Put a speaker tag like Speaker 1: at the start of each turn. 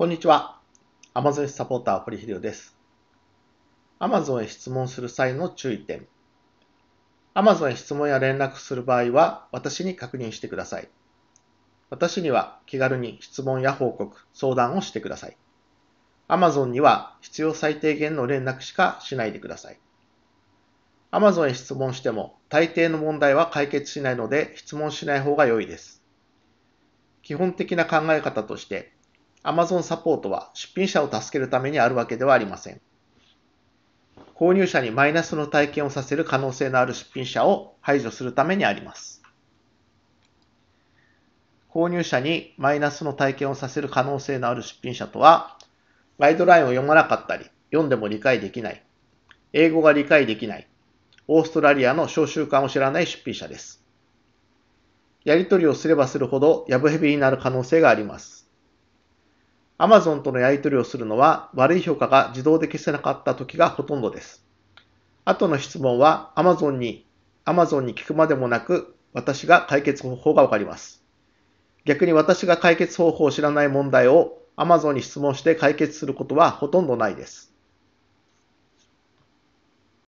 Speaker 1: こんにちは。Amazon サポーター、堀秀夫です。Amazon へ質問する際の注意点。Amazon へ質問や連絡する場合は、私に確認してください。私には気軽に質問や報告、相談をしてください。Amazon には必要最低限の連絡しかしないでください。Amazon へ質問しても、大抵の問題は解決しないので、質問しない方が良いです。基本的な考え方として、Amazon サポートは出品者を助けるためにあるわけではありません。購入者にマイナスの体験をさせる可能性のある出品者を排除するためにあります。購入者にマイナスの体験をさせる可能性のある出品者とは、ガイドラインを読まなかったり、読んでも理解できない、英語が理解できない、オーストラリアの召集慣を知らない出品者です。やり取りをすればするほど、やぶへびになる可能性があります。Amazon とのやり取りをするのは悪い評価が自動で消せなかった時がほとんどです。後の質問は Amazon に、Amazon に聞くまでもなく私が解決方法がわかります。逆に私が解決方法を知らない問題を Amazon に質問して解決することはほとんどないです。